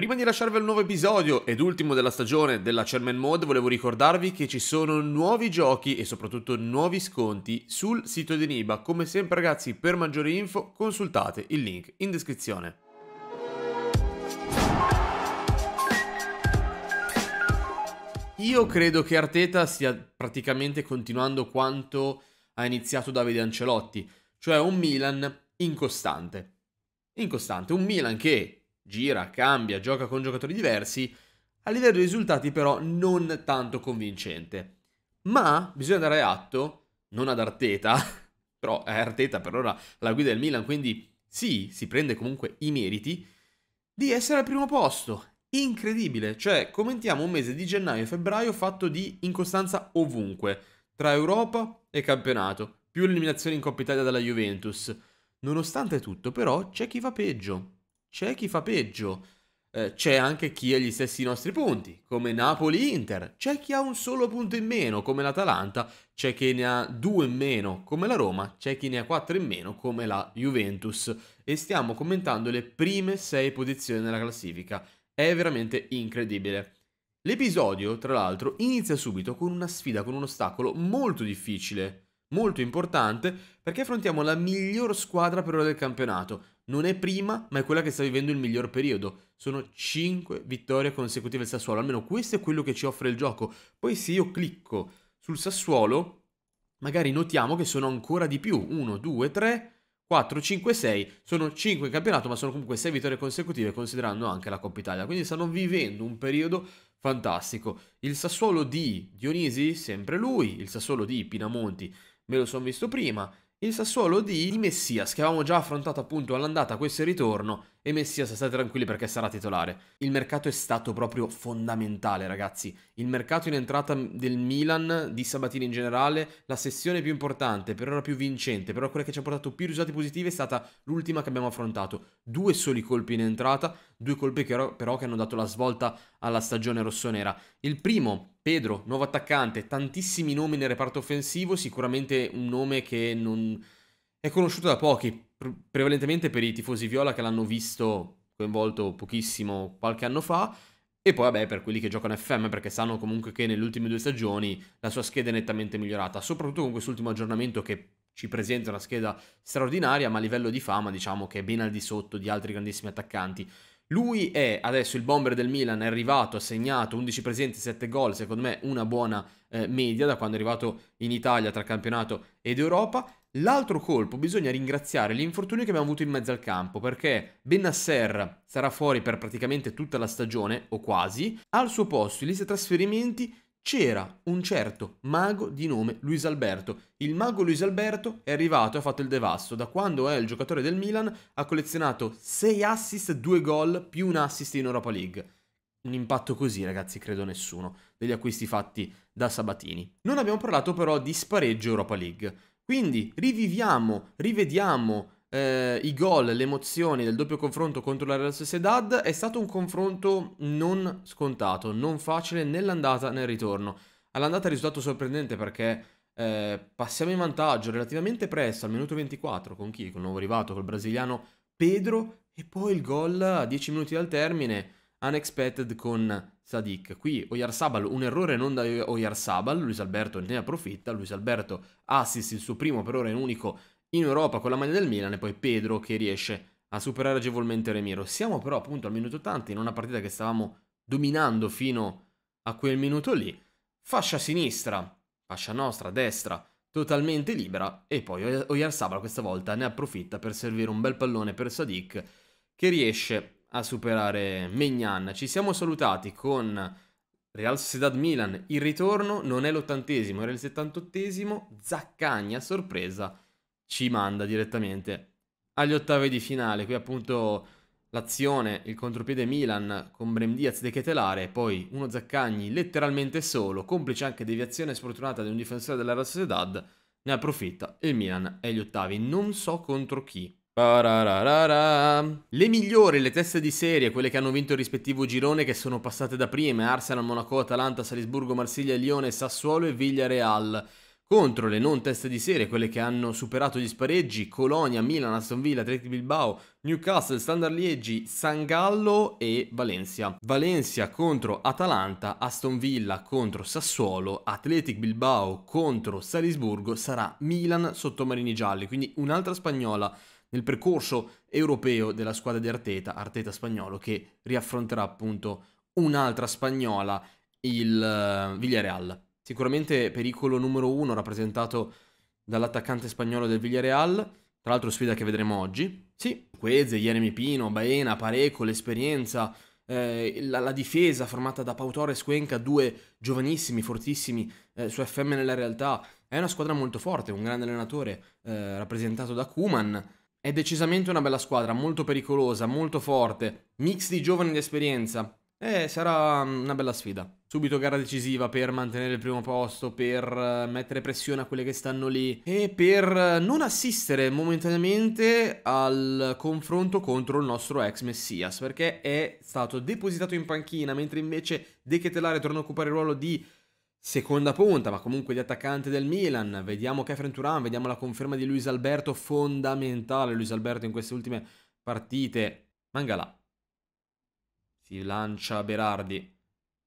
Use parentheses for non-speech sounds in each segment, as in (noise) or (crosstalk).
Prima di lasciarvi al nuovo episodio ed ultimo della stagione della Chairman Mode, volevo ricordarvi che ci sono nuovi giochi e soprattutto nuovi sconti sul sito di Niba. Come sempre ragazzi, per maggiori info consultate il link in descrizione. Io credo che Arteta stia praticamente continuando quanto ha iniziato Davide Ancelotti, cioè un Milan incostante. Incostante, un Milan che gira, cambia, gioca con giocatori diversi, a livello di risultati però non tanto convincente. Ma bisogna dare atto, non ad Arteta, (laughs) però è eh, Arteta per ora la guida del Milan, quindi sì, si prende comunque i meriti, di essere al primo posto. Incredibile, cioè commentiamo un mese di gennaio e febbraio fatto di incostanza ovunque, tra Europa e campionato, più l'eliminazione in Coppa Italia dalla Juventus. Nonostante tutto però c'è chi va peggio c'è chi fa peggio. Eh, c'è anche chi ha gli stessi nostri punti, come Napoli-Inter. C'è chi ha un solo punto in meno, come l'Atalanta. C'è chi ne ha due in meno, come la Roma. C'è chi ne ha quattro in meno, come la Juventus. E stiamo commentando le prime sei posizioni della classifica. È veramente incredibile. L'episodio, tra l'altro, inizia subito con una sfida con un ostacolo molto difficile, molto importante, perché affrontiamo la miglior squadra per ora del campionato, non è prima, ma è quella che sta vivendo il miglior periodo. Sono 5 vittorie consecutive al Sassuolo, almeno questo è quello che ci offre il gioco. Poi se io clicco sul Sassuolo, magari notiamo che sono ancora di più. 1, 2, 3, 4, 5, 6. Sono 5 in campionato, ma sono comunque 6 vittorie consecutive, considerando anche la Coppa Italia. Quindi stanno vivendo un periodo fantastico. Il Sassuolo di Dionisi, sempre lui. Il Sassuolo di Pinamonti, me lo sono visto prima il Sassuolo di Messias, che avevamo già affrontato appunto all'andata questo ritorno, e Messias, state tranquilli perché sarà titolare. Il mercato è stato proprio fondamentale, ragazzi. Il mercato in entrata del Milan, di Sabatini in generale, la sessione più importante, per ora più vincente, però quella che ci ha portato più risultati positivi è stata l'ultima che abbiamo affrontato. Due soli colpi in entrata, due colpi che però che hanno dato la svolta alla stagione rossonera. Il primo, Pedro, nuovo attaccante, tantissimi nomi nel reparto offensivo, sicuramente un nome che non è conosciuto da pochi, prevalentemente per i tifosi viola che l'hanno visto coinvolto pochissimo qualche anno fa, e poi vabbè per quelli che giocano FM perché sanno comunque che nelle ultime due stagioni la sua scheda è nettamente migliorata, soprattutto con quest'ultimo aggiornamento che ci presenta una scheda straordinaria, ma a livello di fama diciamo che è ben al di sotto di altri grandissimi attaccanti. Lui è adesso il bomber del Milan, è arrivato, ha segnato 11 presenti, 7 gol, secondo me una buona eh, media da quando è arrivato in Italia tra campionato ed Europa L'altro colpo bisogna ringraziare gli infortuni che abbiamo avuto in mezzo al campo perché Benasser sarà fuori per praticamente tutta la stagione o quasi. Al suo posto in lista trasferimenti c'era un certo mago di nome Luis Alberto. Il mago Luis Alberto è arrivato e ha fatto il devasto. Da quando è il giocatore del Milan ha collezionato 6 assist, 2 gol più un assist in Europa League. Un impatto così, ragazzi, credo nessuno, degli acquisti fatti da Sabatini. Non abbiamo parlato però di spareggio Europa League. Quindi riviviamo, rivediamo eh, i gol, le emozioni del doppio confronto contro la Real Sociedad. È stato un confronto non scontato, non facile nell'andata e nel ritorno. All'andata è risultato sorprendente perché eh, passiamo in vantaggio relativamente presto, al minuto 24, con chi? Con il nuovo arrivato, col brasiliano Pedro, e poi il gol a 10 minuti dal termine, unexpected con Sadik. Qui Oyarzabal, un errore non da Oyarzabal, Luis Alberto ne approfitta, Luis Alberto assist il suo primo per ora in unico in Europa con la maglia del Milan e poi Pedro che riesce a superare agevolmente Remiro. Siamo però appunto al minuto 80 in una partita che stavamo dominando fino a quel minuto lì. Fascia sinistra, fascia nostra, destra, totalmente libera e poi Oyarzabal questa volta ne approfitta per servire un bel pallone per Sadik che riesce a superare Mignan. Ci siamo salutati con Real Sociedad Milan, il ritorno non è l'ottantesimo, era il settantottesimo, Zaccagni a sorpresa ci manda direttamente agli ottavi di finale, qui appunto l'azione, il contropiede Milan con Brem Diaz de Chetelare, poi uno Zaccagni letteralmente solo, complice anche deviazione sfortunata di un difensore della Real Sociedad, ne approfitta e il Milan è agli ottavi, non so contro chi, le migliori, le teste di serie, quelle che hanno vinto il rispettivo girone che sono passate da prime, Arsenal, Monaco, Atalanta, Salisburgo, Marsiglia, Lione, Sassuolo e Villarreal. Contro le non teste di serie, quelle che hanno superato gli spareggi, Colonia, Milan, Aston Villa, Atletico Bilbao, Newcastle, Standard Liegi, San Gallo e Valencia. Valencia contro Atalanta, Aston Villa contro Sassuolo, Athletic Bilbao contro Salisburgo, sarà Milan sottomarini gialli, quindi un'altra spagnola nel percorso europeo della squadra di Arteta, Arteta spagnolo, che riaffronterà appunto un'altra spagnola, il eh, Villarreal. Sicuramente pericolo numero uno rappresentato dall'attaccante spagnolo del Villarreal, tra l'altro sfida che vedremo oggi. Sì, Queze, Jeremy Pino, Baena, Pareco, l'esperienza, eh, la, la, difesa formata da Pautore e Scuenca, due giovanissimi, fortissimi, eh, su FM nella realtà. È una squadra molto forte, un grande allenatore eh, rappresentato da Kuman è decisamente una bella squadra, molto pericolosa, molto forte, mix di giovani di esperienza. Eh, sarà mm, una bella sfida. Subito gara decisiva per mantenere il primo posto, per eh, mettere pressione a quelle che stanno lì e per eh, non assistere momentaneamente al confronto contro il nostro ex Messias, perché è stato depositato in panchina, mentre invece De Ketelare torna a occupare il ruolo di Seconda punta, ma comunque di attaccante del Milan, vediamo Kefren Turan, vediamo la conferma di Luis Alberto, fondamentale Luis Alberto in queste ultime partite. Mangala. Si lancia Berardi.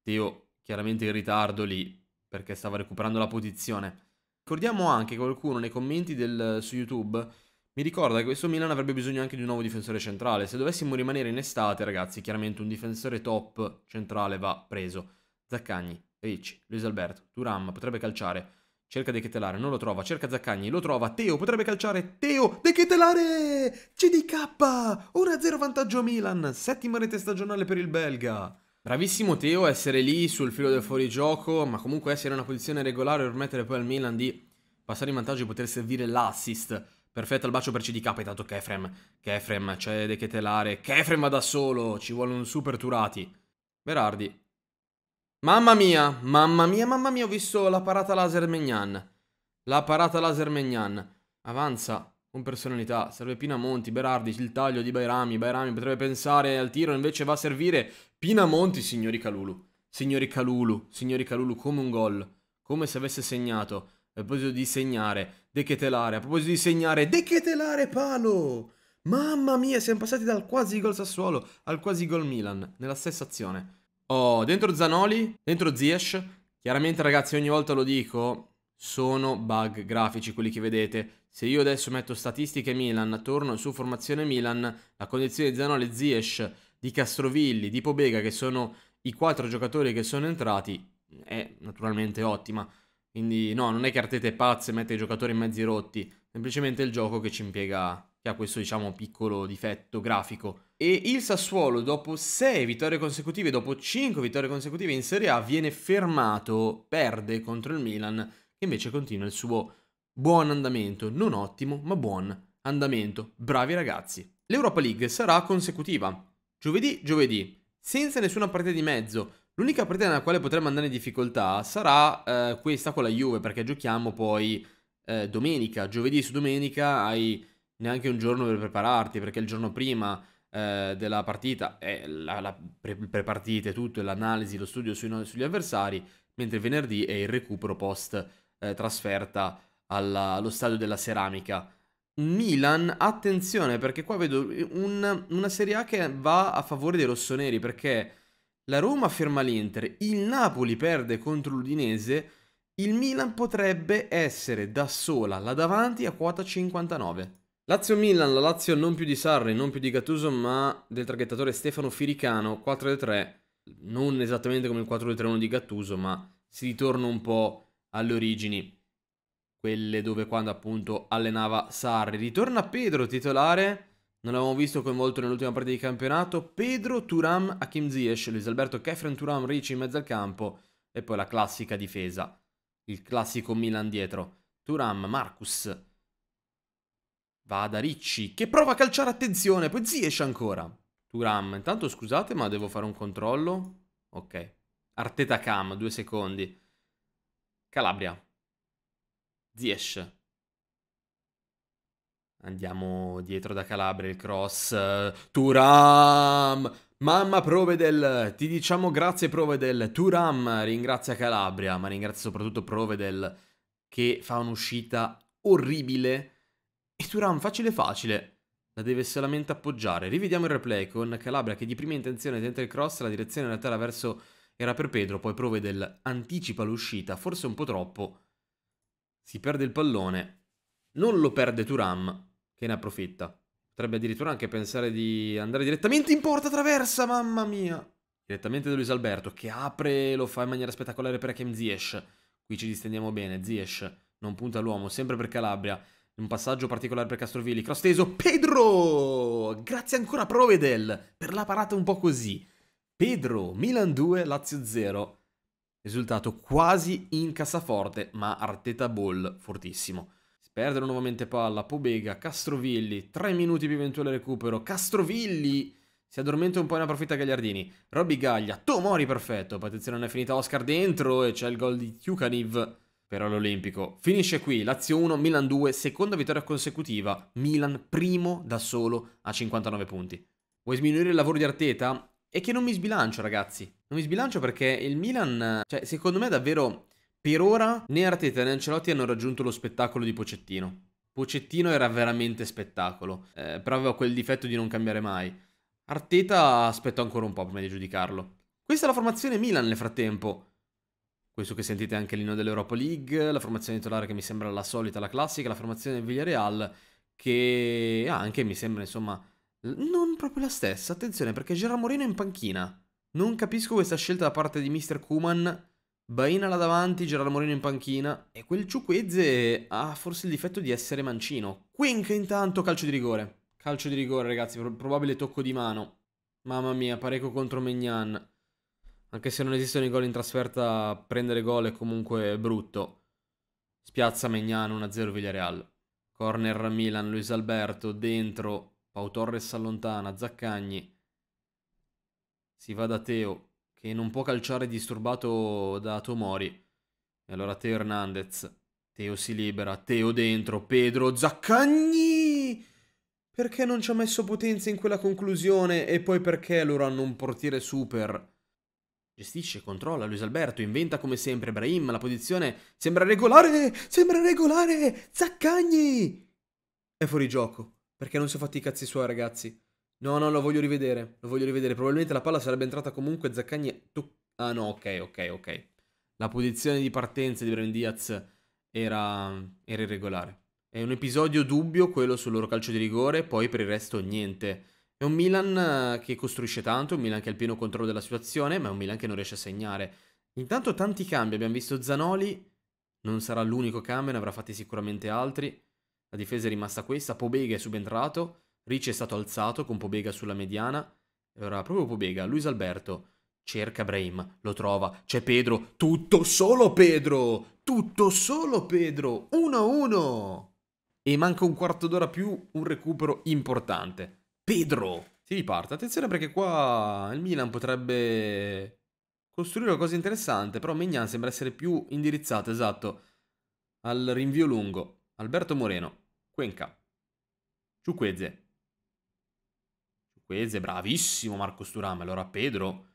Teo chiaramente in ritardo lì perché stava recuperando la posizione. Ricordiamo anche qualcuno nei commenti del, su YouTube mi ricorda che questo Milan avrebbe bisogno anche di un nuovo difensore centrale. Se dovessimo rimanere in estate, ragazzi, chiaramente un difensore top centrale va preso. Zaccagni Ricci, Luis Alberto, Turam potrebbe calciare. Cerca De Chetelare, non lo trova. Cerca Zaccagni, lo trova. Teo potrebbe calciare. Teo De Chetelare! CDK! 1-0 vantaggio a Milan. Settima rete stagionale per il belga. Bravissimo Teo a essere lì sul filo del fuorigioco, ma comunque essere in una posizione regolare e permettere poi al Milan di passare in vantaggio e poter servire l'assist. Perfetto al bacio per CDK, tanto Kefrem. Kefrem, c'è De Chetelare. Kefrem va da solo, ci vuole un super Turati. Berardi, Mamma mia, mamma mia, mamma mia, ho visto la parata laser Megnan. La parata laser Megnan. Avanza con personalità, serve Pinamonti, Berardi, il taglio di Bairami, Bairami potrebbe pensare al tiro, invece va a servire Pinamonti, signori Calulu. Signori Calulu, signori Calulu, come un gol, come se avesse segnato. A proposito di segnare, dechetelare, a proposito di segnare, dechetelare palo! Mamma mia, siamo passati dal quasi gol Sassuolo al quasi gol Milan, nella stessa azione. Oh, dentro Zanoli, dentro Ziesh. Chiaramente ragazzi ogni volta lo dico, sono bug grafici quelli che vedete. Se io adesso metto statistiche Milan, torno su formazione Milan, la condizione di Zanoli, Ziesh, di Castrovilli, di Pobega, che sono i quattro giocatori che sono entrati, è naturalmente ottima. Quindi no, non è che Arteta è pazzo e mette i giocatori in mezzi rotti, semplicemente il gioco che ci impiega che ha questo diciamo piccolo difetto grafico. E il Sassuolo dopo 6 vittorie consecutive, dopo 5 vittorie consecutive in Serie A viene fermato, perde contro il Milan che invece continua il suo buon andamento, non ottimo ma buon andamento. Bravi ragazzi. L'Europa League sarà consecutiva. Giovedì, giovedì, senza nessuna partita di mezzo. L'unica partita nella quale potremmo andare in difficoltà sarà eh, questa con la Juve perché giochiamo poi eh, domenica, giovedì su domenica ai neanche un giorno per prepararti, perché il giorno prima eh, della partita è eh, la, la pre- prepartita e tutto, l'analisi, lo studio sui, sugli avversari, mentre il venerdì è il recupero post eh, trasferta alla, allo stadio della Ceramica. Milan, attenzione perché qua vedo un, una Serie A che va a favore dei rossoneri perché la Roma ferma l'Inter, il Napoli perde contro l'Udinese, il Milan potrebbe essere da sola là davanti a quota 59. Lazio-Milan, la Lazio non più di Sarri, non più di Gattuso, ma del traghettatore Stefano Firicano, 4-3, non esattamente come il 4-3-1 di Gattuso, ma si ritorna un po' alle origini, quelle dove quando appunto allenava Sarri. Ritorna Pedro titolare, non l'avevamo visto coinvolto nell'ultima parte di campionato, Pedro, Turam, Hakim Ziyech, Luis Alberto, Kefren, Turam, Ricci in mezzo al campo e poi la classica difesa, il classico Milan dietro, Turam, Marcus, Vada Ricci, che prova a calciare attenzione, poi esce ancora. Turam, intanto scusate ma devo fare un controllo. Ok. Arteta Cam, due secondi. Calabria. Ziesh. Andiamo dietro da Calabria, il cross. Turam! Mamma Provedel, ti diciamo grazie Provedel. Turam ringrazia Calabria, ma ringrazia soprattutto Provedel che fa un'uscita orribile e Turam facile facile. La deve solamente appoggiare. Rivediamo il replay con Calabria che di prima intenzione tenta il cross, la direzione in realtà verso era per Pedro, poi prove del anticipa l'uscita, forse un po' troppo. Si perde il pallone. Non lo perde Turam, che ne approfitta. Potrebbe addirittura anche pensare di andare direttamente in porta traversa, mamma mia! Direttamente da Luis Alberto, che apre e lo fa in maniera spettacolare per Hakem Ziesh. Qui ci distendiamo bene, Ziesh non punta l'uomo. sempre per Calabria. Un passaggio particolare per Castrovilli. Cross teso. Pedro! Grazie ancora Provedel per la parata un po' così. Pedro, Milan 2, Lazio 0. Risultato quasi in cassaforte, ma Arteta Ball fortissimo. Si perdono nuovamente palla, Pobega, Castrovilli, 3 minuti più eventuale recupero. Castrovilli si addormenta un po' e ne approfitta Gagliardini. Robby Gaglia, Tomori perfetto, petizione non è finita, Oscar dentro e c'è il gol di Tiukaniv però l'Olimpico. Finisce qui, Lazio 1, Milan 2, seconda vittoria consecutiva, Milan primo da solo a 59 punti. Vuoi sminuire il lavoro di Arteta? È che non mi sbilancio ragazzi, non mi sbilancio perché il Milan, cioè secondo me davvero per ora né Arteta né Ancelotti hanno raggiunto lo spettacolo di Pocettino. Pocettino era veramente spettacolo, eh, però aveva quel difetto di non cambiare mai. Arteta aspetto ancora un po' prima di giudicarlo. Questa è la formazione Milan nel frattempo. Questo che sentite è anche l'inno dell'Europa League, la formazione titolare che mi sembra la solita, la classica, la formazione del Villarreal che anche mi sembra insomma non proprio la stessa. Attenzione perché Gerard Moreno è in panchina. Non capisco questa scelta da parte di Mr. Kuman. Baina là davanti, Gerard Moreno in panchina. E quel Ciuquezze ha forse il difetto di essere mancino. Quink intanto calcio di rigore. Calcio di rigore ragazzi, probabile tocco di mano. Mamma mia, pareco contro Mignan. Anche se non esistono i gol in trasferta, prendere gol è comunque brutto. Spiazza Megnano 1-0 Villareal. Corner Milan, Luis Alberto, dentro, Pau Torres allontana, Zaccagni. Si va da Teo, che non può calciare disturbato da Tomori. E allora Teo Hernandez. Teo si libera, Teo dentro, Pedro Zaccagni! Perché non ci ha messo potenza in quella conclusione e poi perché loro hanno un portiere super? Gestisce, controlla Luis Alberto, inventa come sempre Ibrahim, la posizione sembra regolare, sembra regolare, Zaccagni! È fuori gioco, perché non si è fatti i cazzi suoi ragazzi. No, no, lo voglio rivedere, lo voglio rivedere, probabilmente la palla sarebbe entrata comunque, Zaccagni... Ah no, ok, ok, ok. La posizione di partenza di Bren Diaz era, era irregolare. È un episodio dubbio quello sul loro calcio di rigore, poi per il resto niente. Eh, è un Milan che costruisce tanto, un Milan che ha il pieno controllo della situazione, ma è un Milan che non riesce a segnare. Intanto tanti cambi, abbiamo visto Zanoli, non sarà l'unico cambio, ne avrà fatti sicuramente altri. La difesa è rimasta questa, Pobega è subentrato, Ricci è stato alzato con Pobega sulla mediana. E ora proprio Pobega, Luis Alberto, cerca Brahim, lo trova, c'è Pedro, tutto solo Pedro, tutto solo Pedro, 1-1! E manca un quarto d'ora più un recupero importante. Pedro. Si riparte. Attenzione perché qua il Milan potrebbe costruire una cosa interessante, però Mignan sembra essere più indirizzato, esatto, al rinvio lungo. Alberto Moreno, Cuenca, Ciuqueze. Ciuqueze, bravissimo Marco Sturame. Allora Pedro,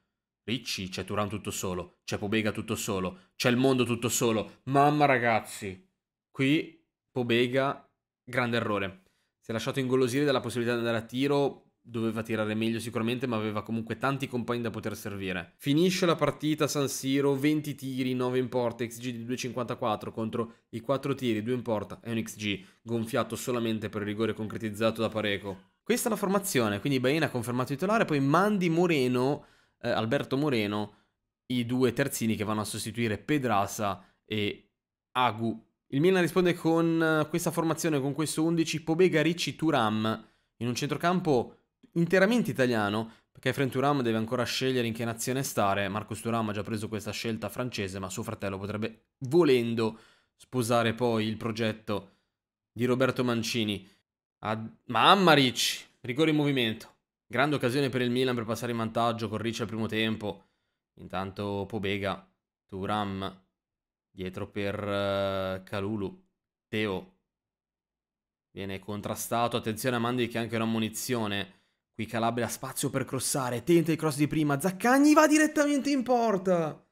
Ricci, c'è Turan tutto solo, c'è Pobega tutto solo, c'è il mondo tutto solo. Mamma ragazzi, qui Pobega, grande errore si è lasciato ingolosire dalla possibilità di andare a tiro, doveva tirare meglio sicuramente, ma aveva comunque tanti compagni da poter servire. Finisce la partita San Siro, 20 tiri, 9 in porta, XG di 2,54 contro i 4 tiri, 2 in porta e un XG gonfiato solamente per il rigore concretizzato da Pareco. Questa è la formazione, quindi Baena confermato titolare, poi Mandi Moreno, eh, Alberto Moreno, i due terzini che vanno a sostituire Pedrasa e Agu il Milan risponde con eh, questa formazione, con questo 11, Pobega, Ricci, Turam, in un centrocampo interamente italiano, perché Fren Turam deve ancora scegliere in che nazione stare, Marcos Turam ha già preso questa scelta francese, ma suo fratello potrebbe, volendo, sposare poi il progetto di Roberto Mancini. Ad... Mamma Ricci, rigore in movimento, grande occasione per il Milan per passare in vantaggio con Ricci al primo tempo, intanto Pobega, Turam dietro per Calulu. Eh, Teo viene contrastato, attenzione a Mandi che ha anche una munizione. Qui Calabria spazio per crossare, tenta i cross di prima, Zaccagni va direttamente in porta!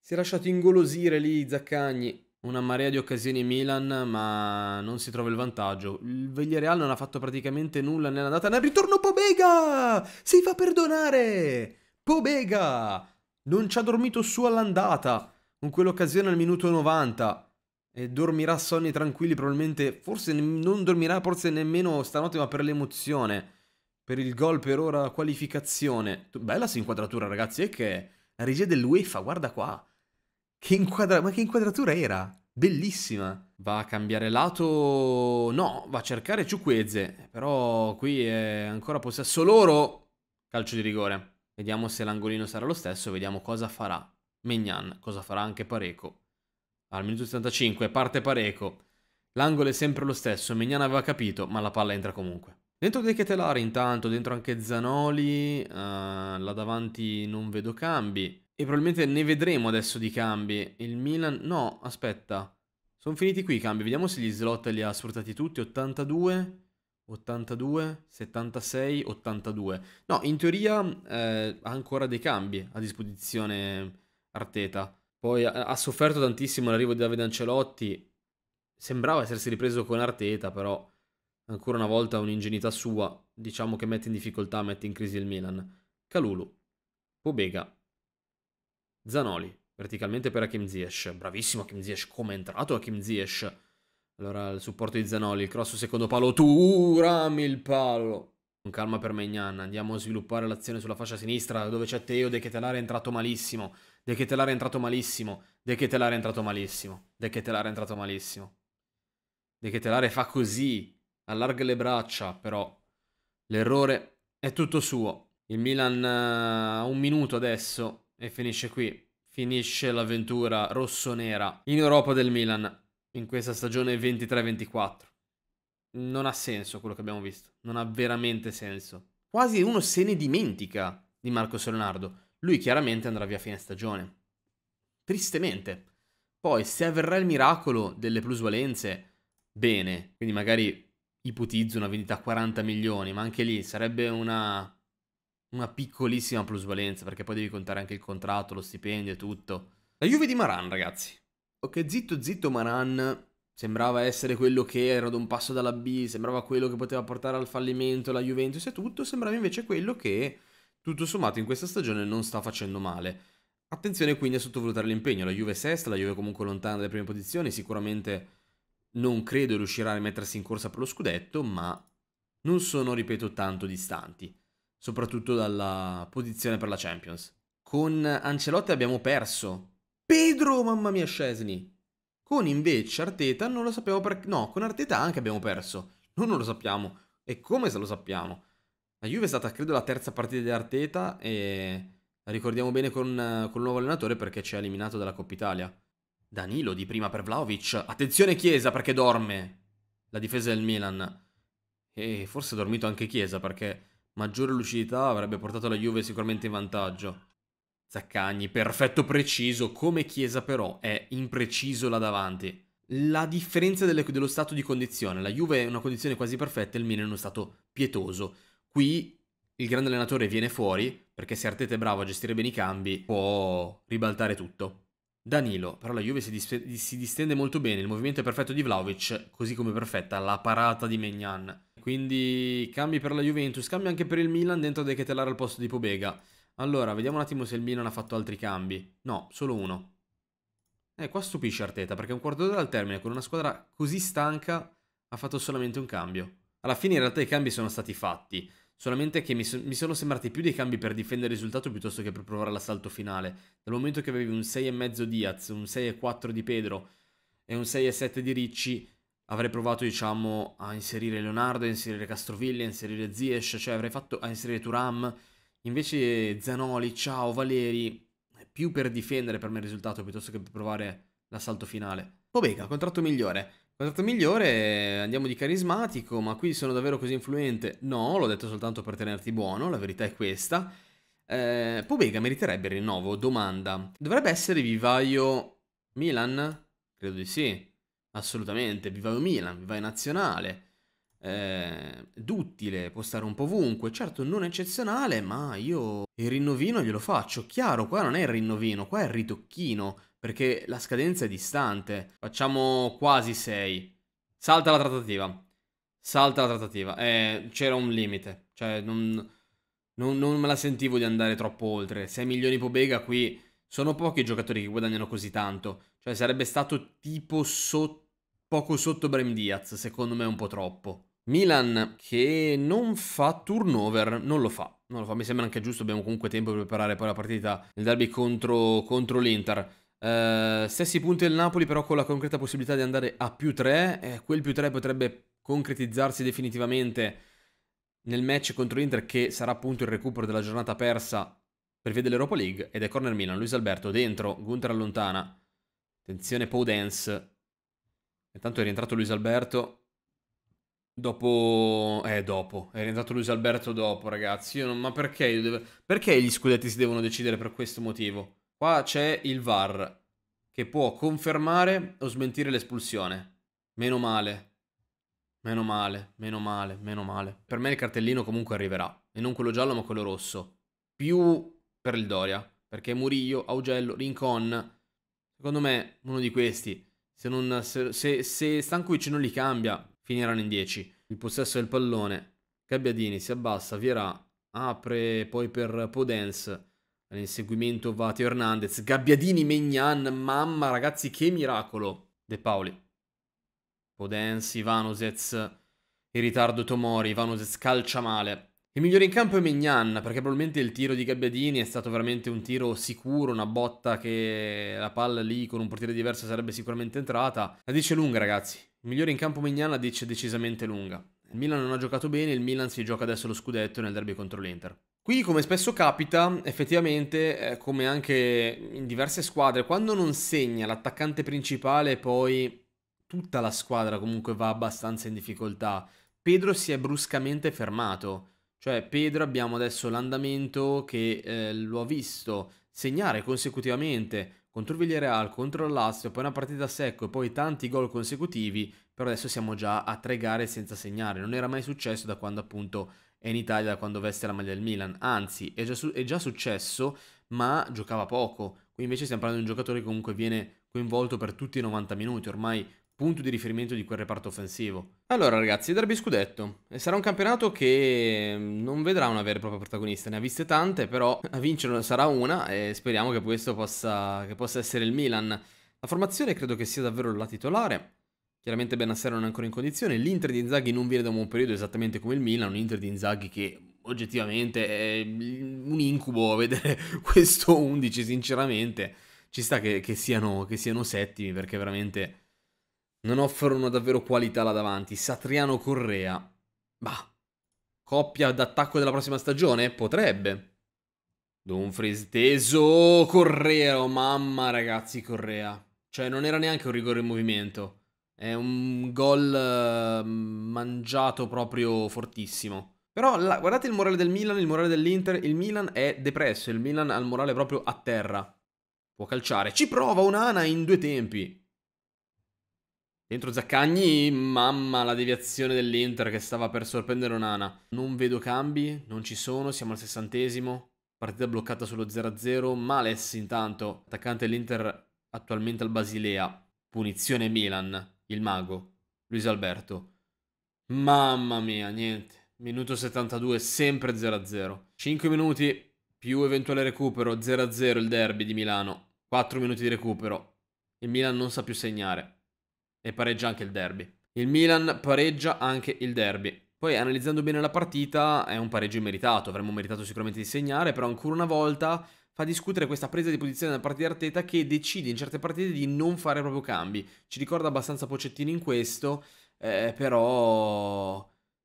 Si è lasciato ingolosire lì Zaccagni. Una marea di occasioni Milan, ma non si trova il vantaggio. Il Villarreal non ha fatto praticamente nulla nell'andata, nel ritorno Pobega! Si fa perdonare! Pobega! Non ci ha dormito su all'andata con quell'occasione al minuto 90 e dormirà sonni tranquilli probabilmente, forse non dormirà forse nemmeno stanotte ma per l'emozione, per il gol per ora qualificazione. Bella questa inquadratura ragazzi, è che è la regia dell'UEFA, guarda qua. Che inquadra... Ma che inquadratura era? Bellissima. Va a cambiare lato... No, va a cercare Ciuqueze. Però qui è ancora possesso loro. Calcio di rigore. Vediamo se l'angolino sarà lo stesso, vediamo cosa farà. Mignan, cosa farà anche Pareco. Al minuto 75 parte Pareco. L'angolo è sempre lo stesso, Mignan aveva capito, ma la palla entra comunque. Dentro dei Chetelari intanto, dentro anche Zanoli, uh, là davanti non vedo cambi. E probabilmente ne vedremo adesso di cambi. Il Milan... No, aspetta. Sono finiti qui i cambi. Vediamo se gli slot li ha sfruttati tutti. 82, 82, 76, 82. No, in teoria eh, ha ancora dei cambi a disposizione Arteta. Poi ha, sofferto tantissimo l'arrivo di Davide Ancelotti, sembrava essersi ripreso con Arteta, però ancora una volta un'ingenuità sua, diciamo che mette in difficoltà, mette in crisi il Milan. Calulu, Pobega, Zanoli, verticalmente per Hakim Ziyech. Bravissimo Hakim Ziyech, come è entrato Hakim Ziyech? Allora il supporto di Zanoli, il cross secondo palo, tu il palo. Con calma per Megnan, andiamo a sviluppare l'azione sulla fascia sinistra dove c'è Teode che Telare è entrato malissimo. De che te l'era entrato malissimo. De che te l'era entrato malissimo. De che te l'era entrato malissimo. De che te l'era fa così. Allarga le braccia, però. L'errore è tutto suo. Il Milan eh, ha uh, un minuto adesso e finisce qui. Finisce l'avventura rossonera in Europa del Milan in questa stagione 23-24. Non ha senso quello che abbiamo visto. Non ha veramente senso. Quasi uno se ne dimentica di Marcos Leonardo lui chiaramente andrà via a fine stagione. Tristemente. Poi, se avverrà il miracolo delle plusvalenze, bene, quindi magari ipotizzo una vendita a 40 milioni, ma anche lì sarebbe una, una piccolissima plusvalenza, perché poi devi contare anche il contratto, lo stipendio e tutto. La Juve di Maran, ragazzi. Ok, zitto zitto Maran sembrava essere quello che era ad un passo dalla B, sembrava quello che poteva portare al fallimento la Juventus e tutto, sembrava invece quello che tutto sommato in questa stagione non sta facendo male. Attenzione quindi a sottovalutare l'impegno, la Juve è sesta, la Juve è comunque lontana dalle prime posizioni, sicuramente non credo riuscirà a rimettersi in corsa per lo scudetto, ma non sono, ripeto, tanto distanti, soprattutto dalla posizione per la Champions. Con Ancelotti abbiamo perso. Pedro, mamma mia, Scesni. Con invece Arteta non lo sappiamo perché... No, con Arteta anche abbiamo perso. non lo sappiamo. E come se lo sappiamo? La Juve è stata credo la terza partita di Arteta e la ricordiamo bene con, con il nuovo allenatore perché ci ha eliminato dalla Coppa Italia. Danilo di prima per Vlaovic. Attenzione Chiesa perché dorme. La difesa del Milan. E forse ha dormito anche Chiesa perché maggiore lucidità avrebbe portato la Juve sicuramente in vantaggio. Zaccagni, perfetto preciso, come Chiesa però è impreciso là davanti. La differenza delle, dello stato di condizione, la Juve è una condizione quasi perfetta, e il Milan è uno stato pietoso. Qui il grande allenatore viene fuori perché se Arteta è bravo a gestire bene i cambi può ribaltare tutto. Danilo, però la Juve si, dis si distende molto bene, il movimento è perfetto di Vlaovic, così come perfetta la parata di Megnan. Quindi cambi per la Juventus, cambi anche per il Milan dentro De Ketelare al posto di Pobega. Allora, vediamo un attimo se il Milan ha fatto altri cambi. No, solo uno. Eh, qua stupisce Arteta, perché un quarto d'ora al termine, con una squadra così stanca, ha fatto solamente un cambio. Alla fine in realtà i cambi sono stati fatti. Solamente che mi, so mi, sono sembrati più dei cambi per difendere il risultato piuttosto che per provare l'assalto finale. Dal momento che avevi un 6,5 Diaz, un 6,4 di Pedro e un 6,7 di Ricci, avrei provato, diciamo, a inserire Leonardo, a inserire Castroville, a inserire Ziesh, cioè avrei fatto a inserire Turam. Invece Zanoli, Ciao, Valeri, più per difendere per me il risultato piuttosto che per provare l'assalto finale. Pobega, contratto migliore. Contratto migliore, andiamo di carismatico, ma qui sono davvero così influente? No, l'ho detto soltanto per tenerti buono, la verità è questa. Eh, Pobega meriterebbe il rinnovo, domanda. Dovrebbe essere Vivaio Milan? Credo di sì, assolutamente. Vivaio Milan, Vivaio Nazionale. Eh, duttile, può stare un po' ovunque. Certo, non eccezionale, ma io il rinnovino glielo faccio. Chiaro, qua non è il rinnovino, qua è il ritocchino perché la scadenza è distante. Facciamo quasi 6. Salta la trattativa. Salta la trattativa. Eh, c'era un limite. Cioè, non, non, non, me la sentivo di andare troppo oltre. 6 milioni Pobega qui. Sono pochi i giocatori che guadagnano così tanto. Cioè, sarebbe stato tipo sotto, poco sotto Brem Diaz. Secondo me un po' troppo. Milan che non fa turnover, non lo fa. Non lo fa, mi sembra anche giusto, abbiamo comunque tempo per preparare poi la partita il derby contro, contro l'Inter. Eh, stessi punti del Napoli però con la concreta possibilità di andare a più 3, eh, quel più 3 potrebbe concretizzarsi definitivamente nel match contro l'Inter che sarà appunto il recupero della giornata persa per via dell'Europa League ed è corner Milan, Luis Alberto dentro, Gunther allontana, attenzione Pau intanto è rientrato Luis Alberto dopo... eh dopo, è rientrato Luis Alberto dopo ragazzi, Io non... ma perché? Devo... Perché gli scudetti si devono decidere per questo motivo? Qua c'è il VAR che può confermare o smentire l'espulsione. Meno male. Meno male, meno male, meno male. Per me il cartellino comunque arriverà. E non quello giallo ma quello rosso. Più per il Doria. Perché Murillo, Augello, Rincon. Secondo me uno di questi. Se, non, se, se, se Stankovic non li cambia, finiranno in 10. Il possesso del pallone. Gabbiadini si abbassa, Vierà apre poi per Podence All'inseguimento va Teo Hernandez. Gabbiadini, Megnan, mamma ragazzi che miracolo. De Paoli. Podens, Ivanosez, in ritardo Tomori, Ivanosez calcia male. Il migliore in campo è Mignan, perché probabilmente il tiro di Gabbiadini è stato veramente un tiro sicuro, una botta che la palla lì con un portiere diverso sarebbe sicuramente entrata. La dice lunga, ragazzi. Il migliore in campo Mignan la dice decisamente lunga. Il Milan non ha giocato bene, il Milan si gioca adesso lo scudetto nel derby contro l'Inter. Qui, come spesso capita, effettivamente, eh, come anche in diverse squadre, quando non segna l'attaccante principale, poi tutta la squadra comunque va abbastanza in difficoltà. Pedro si è bruscamente fermato. Cioè, Pedro abbiamo adesso l'andamento che eh, lo ha visto segnare consecutivamente contro il Villarreal, contro il Lazio, poi una partita a secco e poi tanti gol consecutivi, però adesso siamo già a tre gare senza segnare. Non era mai successo da quando appunto è in Italia quando veste la maglia del Milan. Anzi, è già, su- è già successo, ma giocava poco. Qui invece stiamo parlando di un giocatore che comunque viene coinvolto per tutti i 90 minuti, ormai punto di riferimento di quel reparto offensivo. Allora ragazzi, Derby Scudetto. Sarà un campionato che mm, non vedrà una vera e propria protagonista, ne ha viste tante, però (laughs) a vincere sarà una e speriamo che questo possa, che possa essere il Milan. La formazione credo che sia davvero la titolare, Chiaramente Benassero non è ancora in condizione, l'Inter di Inzaghi non viene da un buon periodo esattamente come il Milan, un Inter di Inzaghi che oggettivamente è un incubo vedere (laughs) questo 11 sinceramente, ci sta che, che, siano, che siano settimi perché veramente non offrono davvero qualità là davanti. Satriano Correa, bah, coppia d'attacco della prossima stagione? Potrebbe. Dumfries teso, Correa, oh, mamma ragazzi Correa. Cioè non era neanche un rigore in movimento. È un gol ehm, mangiato proprio fortissimo. Però la, guardate il morale del Milan, il morale dell'Inter, il Milan è depresso, il Milan ha il morale proprio a terra. Può calciare, ci prova Unana in due tempi. Dentro Zaccagni, mamma la deviazione dell'Inter che stava per sorprendere un'ana. Non vedo cambi, non ci sono, siamo al sessantesimo. Partita bloccata sullo 0-0. Males intanto, attaccante dell'Inter attualmente al Basilea. Punizione Milan il mago, Luis Alberto. Mamma mia, niente. Minuto 72, sempre 0-0. 5 minuti più eventuale recupero, 0-0 il derby di Milano. 4 minuti di recupero. Il Milan non sa più segnare. E pareggia anche il derby. Il Milan pareggia anche il derby. Poi analizzando bene la partita è un pareggio meritato, avremmo meritato sicuramente di segnare, però ancora una volta fa discutere questa presa di posizione da parte di Arteta che decide in certe partite di non fare proprio cambi. Ci ricorda abbastanza Pocettino in questo, eh, però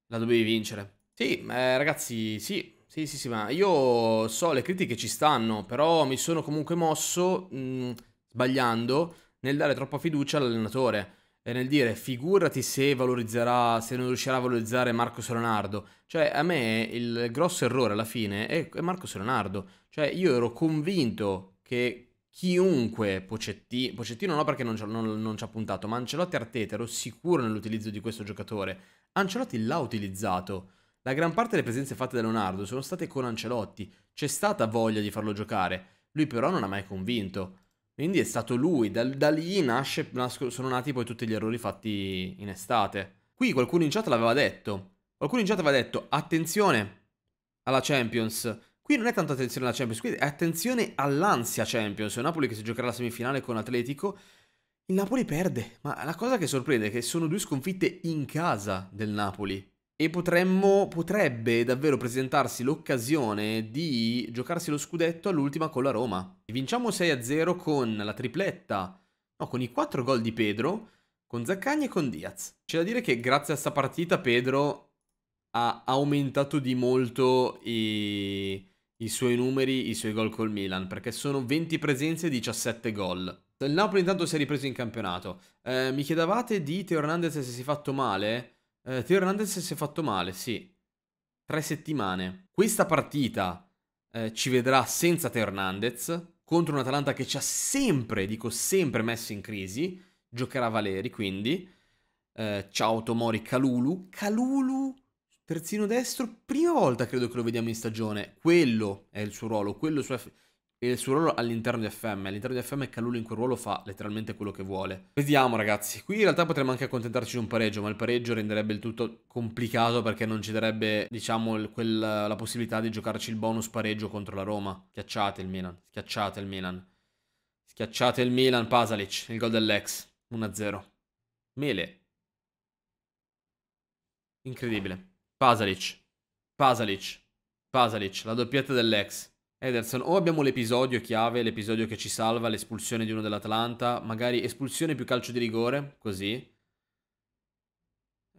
la dovevi vincere. Sì, eh, ragazzi, sì, sì, sì, sì, ma io so le critiche ci stanno, però mi sono comunque mosso mh, mm, sbagliando nel dare troppa fiducia all'allenatore e nel dire figurati se valorizzerà, se non riuscirà a valorizzare Marcos Leonardo. Cioè, a me il grosso errore alla fine è, è Marcos Leonardo. Cioè, io ero convinto che chiunque Pocettino, Pocettino no perché non, non, non ci ha puntato, ma Ancelotti Arteta ero sicuro nell'utilizzo di questo giocatore. Ancelotti l'ha utilizzato. La gran parte delle presenze fatte da Leonardo sono state con Ancelotti. C'è stata voglia di farlo giocare. Lui però non ha mai convinto. Quindi è stato lui, da, da lì nasce, nasco, sono nati poi tutti gli errori fatti in estate. Qui qualcuno in chat l'aveva detto, qualcuno in chat aveva detto attenzione alla Champions, Qui non è tanto attenzione alla Champions, qui è attenzione all'ansia Champions. Il Napoli che si giocherà la semifinale con l'Atletico. Il Napoli perde, ma la cosa che sorprende è che sono due sconfitte in casa del Napoli. E potremmo, potrebbe davvero presentarsi l'occasione di giocarsi lo scudetto all'ultima con la Roma. E Vinciamo 6-0 con la tripletta, no, con i 4 gol di Pedro, con Zaccagni e con Diaz. C'è da dire che grazie a sta partita Pedro ha aumentato di molto i, i suoi numeri, i suoi gol col Milan, perché sono 20 presenze e 17 gol. Il Napoli intanto si è ripreso in campionato. Eh, mi chiedevate di Teo Hernandez se si è fatto male? Eh, Teo Hernandez si è fatto male, sì. Tre settimane. Questa partita eh, ci vedrà senza Teo Hernandez contro un Atalanta che ci ha sempre, dico sempre, messo in crisi. Giocherà Valeri, quindi. Eh, ciao Tomori Calulu. Calulu, terzino destro, prima volta credo che lo vediamo in stagione. Quello è il suo ruolo, quello è il suo... Eff- e il suo ruolo all'interno di FM. All'interno di FM Calulu in quel ruolo fa letteralmente quello che vuole. Vediamo ragazzi, qui in realtà potremmo anche accontentarci di un pareggio, ma il pareggio renderebbe il tutto complicato perché non ci darebbe, diciamo, il, quel, la possibilità di giocarci il bonus pareggio contro la Roma. Schiacciate il Milan, schiacciate il Milan. Schiacciate il Milan, Pasalic, il gol dell'ex, 1-0. Mele. Incredibile. Pasalic, Pasalic, Pasalic, la doppietta dell'ex. Ederson, o abbiamo l'episodio chiave, l'episodio che ci salva, l'espulsione di uno dell'Atlanta, magari espulsione più calcio di rigore, così.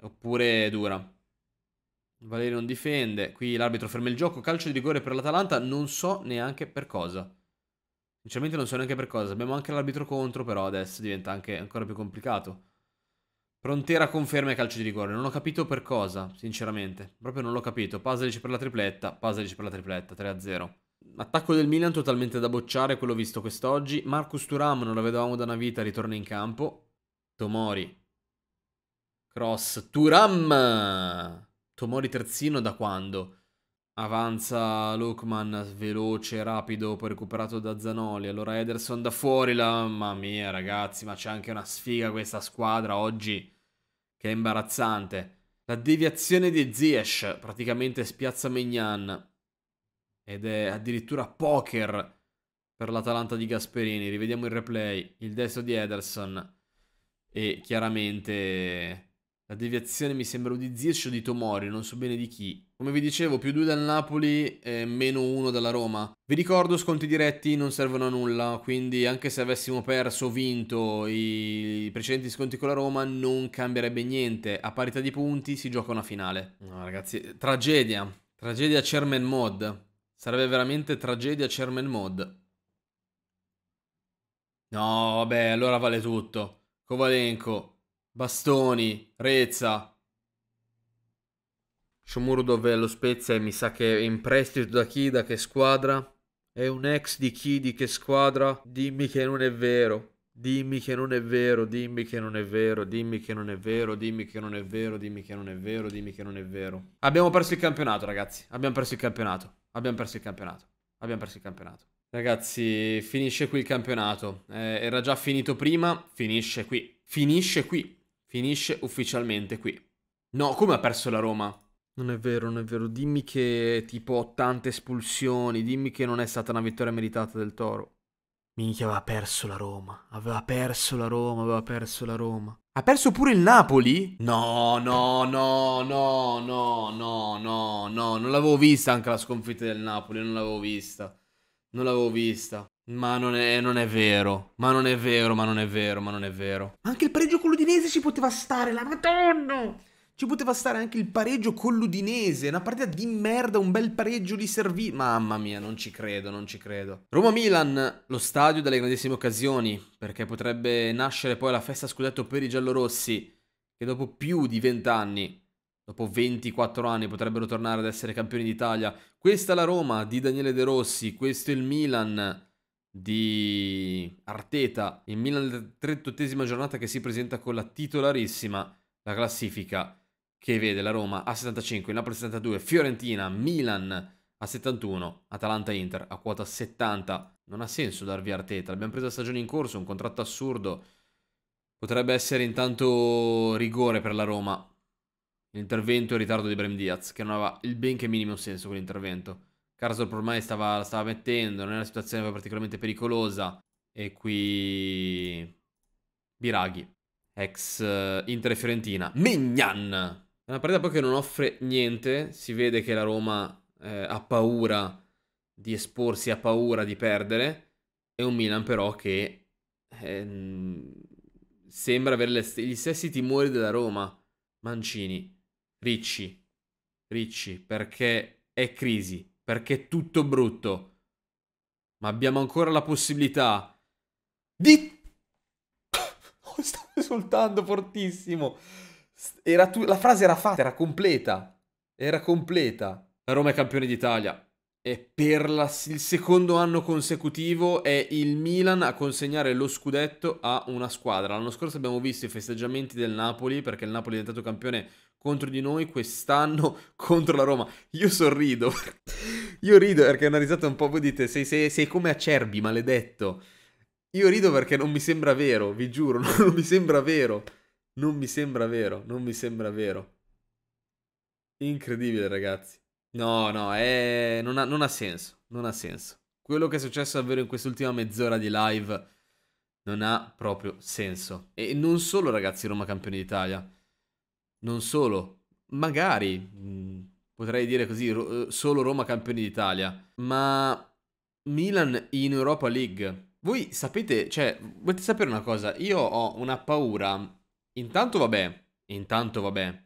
Oppure dura. Valerio non difende, qui l'arbitro ferma il gioco, calcio di rigore per l'Atalanta, non so neanche per cosa. Sinceramente non so neanche per cosa, abbiamo anche l'arbitro contro, però adesso diventa anche ancora più complicato. Prontera conferma e calcio di rigore. Non ho capito per cosa, sinceramente. Proprio non l'ho capito. Pasalic per la tripletta, Pasalic per la tripletta, 3-0. Attacco del Milan totalmente da bocciare, quello visto quest'oggi. Marcus Turam, non lo vedevamo da una vita, ritorna in campo. Tomori. Cross. Turam! Tomori terzino da quando? Avanza Lukman, veloce, rapido, poi recuperato da Zanoli. Allora Ederson da fuori, la... mamma mia ragazzi, ma c'è anche una sfiga questa squadra oggi che è imbarazzante. La deviazione di Ziesh, praticamente spiazza Mignan ed è addirittura poker per l'Atalanta di Gasperini. Rivediamo il replay, il destro di Ederson e chiaramente la deviazione mi sembra di Zircio o di Tomori, non so bene di chi. Come vi dicevo, più due dal Napoli e meno uno dalla Roma. Vi ricordo, sconti diretti non servono a nulla, quindi anche se avessimo perso o vinto i precedenti sconti con la Roma non cambierebbe niente. A parità di punti si gioca una finale. No, ragazzi, tragedia. Tragedia Chairman Mod. Sarebbe veramente tragedia Chairman Mod. No, vabbè, allora vale tutto. Kovalenko, Bastoni, Rezza. Shomurodov è lo Spezia e mi sa che è in prestito da chi, da che squadra? È un ex di chi, di che squadra? Dimmi che non è vero. Dimmi che non è vero, dimmi che non è vero, dimmi che non è vero, dimmi che non è vero, dimmi che non è vero, dimmi che non è vero. Abbiamo perso il campionato, ragazzi. Abbiamo perso il campionato. Abbiamo perso il campionato. Abbiamo perso il campionato. Ragazzi, finisce qui il campionato. Eh, era già finito prima, finisce qui. Finisce qui. Finisce ufficialmente qui. No, come ha perso la Roma? Non è vero, non è vero. Dimmi che tipo tante espulsioni, dimmi che non è stata una vittoria meritata del Toro. Minchia, aveva perso la Roma. Aveva perso la Roma, aveva perso la Roma. Ha perso pure il Napoli? No, no, no, no, no, no, no, no. Non l'avevo vista anche la sconfitta del Napoli, non l'avevo vista. Non l'avevo vista. Ma non è, non è, vero. Ma non è vero, ma non è vero, ma non è vero. Anche il pregio con l'Udinese ci poteva stare, la madonna! Ci poteva stare anche il pareggio con l'Udinese, una partita di merda, un bel pareggio di servi. Mamma mia, non ci credo, non ci credo. Roma-Milan, lo stadio delle grandissime occasioni, perché potrebbe nascere poi la festa scudetto per i giallorossi, che dopo più di vent'anni, dopo 24 anni potrebbero tornare ad essere campioni d'Italia. Questa è la Roma di Daniele De Rossi, questo è il Milan di Arteta, il Milan della 38esima giornata che si presenta con la titolarissima, la classifica che vede la Roma a 75, il Napoli a 72, Fiorentina, Milan a 71, Atalanta-Inter a quota 70. Non ha senso darvi Arteta, l'abbiamo preso la stagione in corso, un contratto assurdo. Potrebbe essere intanto rigore per la Roma. L'intervento in ritardo di Brem Diaz, che non aveva il benché minimo senso quell'intervento. Carsdorp ormai stava, la stava mettendo, non era una situazione particolarmente pericolosa. E qui... Biraghi, ex eh, Inter e Fiorentina. Mignan! È una partita poi che non offre niente, si vede che la Roma eh, ha paura di esporsi, ha paura di perdere, E un Milan però che eh, sembra avere st- gli stessi timori della Roma, Mancini, Ricci, Ricci, perché è crisi, perché è tutto brutto, ma abbiamo ancora la possibilità di... (coughs) Oh, Stavo esultando fortissimo. Tu- la frase era fatta, era completa. Era completa. La Roma è campione d'Italia. E per la, il secondo anno consecutivo è il Milan a consegnare lo scudetto a una squadra. L'anno scorso abbiamo visto i festeggiamenti del Napoli perché il Napoli è diventato campione contro di noi, quest'anno (laughs) contro la Roma. Io sorrido, (laughs) io rido perché è una risata un po' voi dite sei, sei, sei come acerbi, maledetto. Io rido perché non mi sembra vero, vi giuro, (laughs) non mi sembra vero. Non mi sembra vero, non mi sembra vero. Incredibile, ragazzi. No, no, è... non, ha, non ha senso, non ha senso. Quello che è successo davvero in quest'ultima mezz'ora di live non ha proprio senso. E non solo, ragazzi, Roma campione d'Italia. Non solo. Magari, mm, potrei dire così, eh, solo Roma campione d'Italia. Ma Milan in Europa League. Voi sapete, cioè, volete sapere una cosa? Io ho una paura Intanto vabbè, intanto vabbè.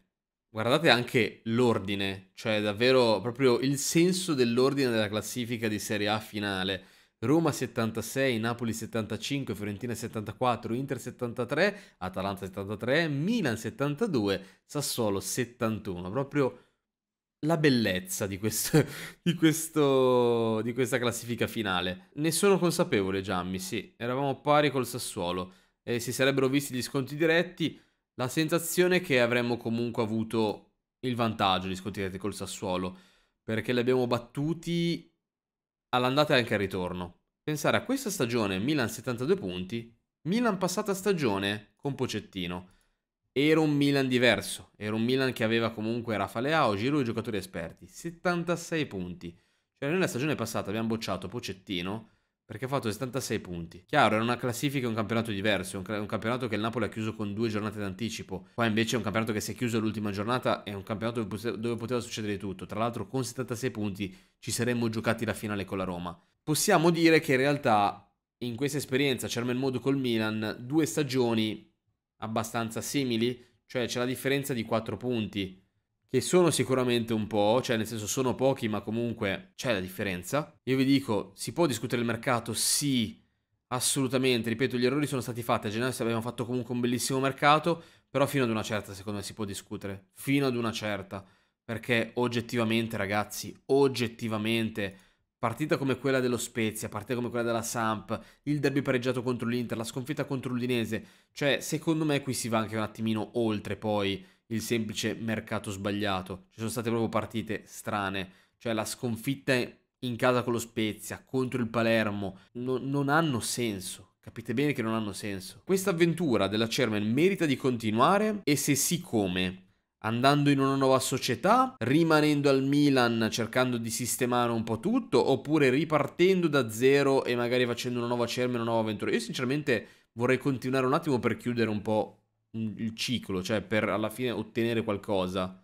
Guardate anche l'ordine, cioè davvero proprio il senso dell'ordine della classifica di Serie A finale. Roma 76, Napoli 75, Fiorentina 74, Inter 73, Atalanta 73, Milan 72, Sassuolo 71. Proprio la bellezza di, questo, (laughs) di, questo, di questa classifica finale. Ne sono consapevole, Giammi, sì, eravamo pari col Sassuolo eh, si sarebbero visti gli sconti diretti, la sensazione è che avremmo comunque avuto il vantaggio di sconti diretti col Sassuolo, perché li abbiamo battuti all'andata e anche al ritorno. Pensare a questa stagione, Milan 72 punti, Milan passata stagione con Pocettino. Era un Milan diverso, era un Milan che aveva comunque Rafa o Giro e giocatori esperti, 76 punti. Cioè noi la stagione passata abbiamo bocciato Pocettino, perché ha fatto 76 punti. Chiaro, era una classifica e un campionato diverso. Un, un campionato che il Napoli ha chiuso con due giornate d'anticipo. Qua invece è un campionato che si è chiuso l'ultima giornata. È un campionato dove dove poteva succedere tutto. Tra l'altro, con 76 punti ci saremmo giocati la finale con la Roma. Possiamo dire che in realtà in questa esperienza c'erano in modo col Milan due stagioni abbastanza simili. Cioè c'è la differenza di 4 punti che sono sicuramente un po', cioè nel senso sono pochi, ma comunque c'è la differenza. Io vi dico, si può discutere il mercato? Sì, assolutamente. Ripeto, gli errori sono stati fatti. A gennaio abbiamo fatto comunque un bellissimo mercato, però fino ad una certa secondo me si può discutere. Fino ad una certa. Perché oggettivamente, ragazzi, oggettivamente, partita come quella dello Spezia, partita come quella della Samp, il derby pareggiato contro l'Inter, la sconfitta contro l'Udinese, cioè secondo me qui si va anche un attimino oltre poi il semplice mercato sbagliato. Ci sono state proprio partite strane, cioè la sconfitta in casa con lo Spezia, contro il Palermo, no, non hanno senso. Capite bene che non hanno senso. Questa avventura della Chairman merita di continuare e se sì come? andando in una nuova società, rimanendo al Milan cercando di sistemare un po' tutto, oppure ripartendo da zero e magari facendo una nuova cerma, una nuova avventura. Io sinceramente vorrei continuare un attimo per chiudere un po' il ciclo, cioè per alla fine ottenere qualcosa.